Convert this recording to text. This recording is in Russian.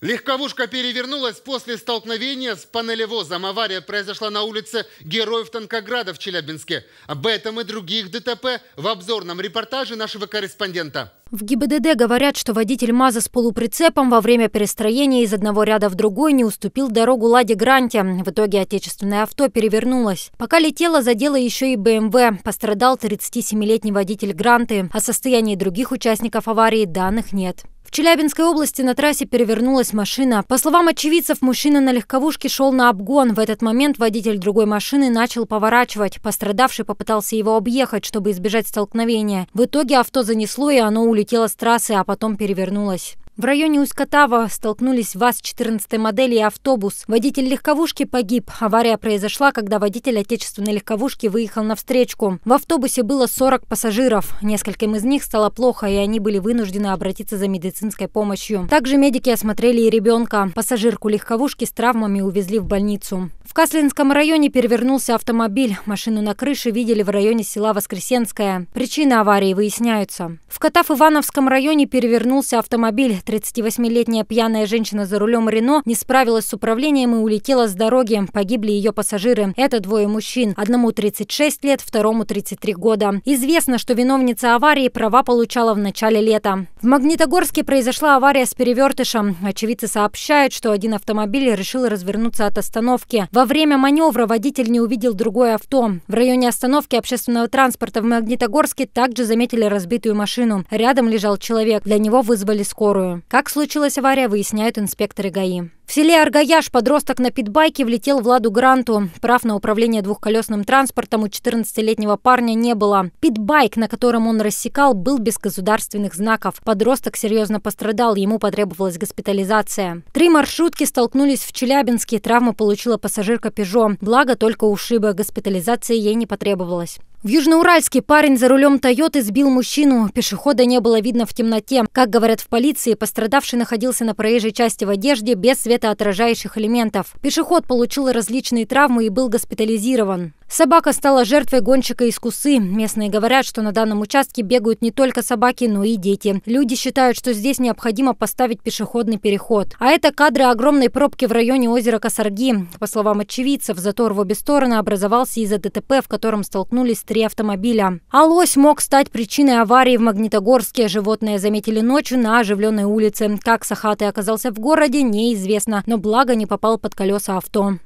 Легковушка перевернулась после столкновения с панелевозом. Авария произошла на улице Героев Танкограда в Челябинске. Об этом и других ДТП в обзорном репортаже нашего корреспондента. В ГИБДД говорят, что водитель МАЗа с полуприцепом во время перестроения из одного ряда в другой не уступил дорогу Ладе Гранте. В итоге отечественное авто перевернулось. Пока летело, задело еще и БМВ. Пострадал 37-летний водитель Гранты. О состоянии других участников аварии данных нет. В Челябинской области на трассе перевернулась машина. По словам очевидцев, мужчина на легковушке шел на обгон. В этот момент водитель другой машины начал поворачивать. Пострадавший попытался его объехать, чтобы избежать столкновения. В итоге авто занесло, и оно улетело с трассы, а потом перевернулось. В районе усть столкнулись ВАЗ 14 модели и автобус. Водитель легковушки погиб. Авария произошла, когда водитель отечественной легковушки выехал на встречку. В автобусе было 40 пассажиров. Нескольким из них стало плохо, и они были вынуждены обратиться за медицинской помощью. Также медики осмотрели и ребенка. Пассажирку легковушки с травмами увезли в больницу. В Каслинском районе перевернулся автомобиль. Машину на крыше видели в районе села Воскресенское. Причины аварии выясняются. В Катав-Ивановском районе перевернулся автомобиль. 38-летняя пьяная женщина за рулем Рено не справилась с управлением и улетела с дороги. Погибли ее пассажиры. Это двое мужчин. Одному 36 лет, второму 33 года. Известно, что виновница аварии права получала в начале лета. В Магнитогорске произошла авария с перевертышем. Очевидцы сообщают, что один автомобиль решил развернуться от остановки. Во время маневра водитель не увидел другое авто. В районе остановки общественного транспорта в Магнитогорске также заметили разбитую машину. Рядом лежал человек. Для него вызвали скорую скорую. Как случилась авария, выясняют инспекторы ГАИ. В селе Аргаяш подросток на питбайке влетел в «Ладу Гранту». Прав на управление двухколесным транспортом у 14-летнего парня не было. Питбайк, на котором он рассекал, был без государственных знаков. Подросток серьезно пострадал, ему потребовалась госпитализация. Три маршрутки столкнулись в Челябинске. Травму получила пассажирка «Пежо». Благо, только ушибы, Госпитализации ей не потребовалось. В Южноуральске парень за рулем «Тойоты» сбил мужчину. Пешехода не было видно в темноте. Как говорят в полиции, пострадавший находился на проезжей части в одежде без светоотражающих элементов. Пешеход получил различные травмы и был госпитализирован. Собака стала жертвой гонщика из Кусы. Местные говорят, что на данном участке бегают не только собаки, но и дети. Люди считают, что здесь необходимо поставить пешеходный переход. А это кадры огромной пробки в районе озера Косарги. По словам очевидцев, затор в обе стороны образовался из-за ДТП, в котором столкнулись три автомобиля. А лось мог стать причиной аварии в Магнитогорске. Животное заметили ночью на оживленной улице. Как Сахатый оказался в городе, неизвестно, но благо не попал под колеса авто.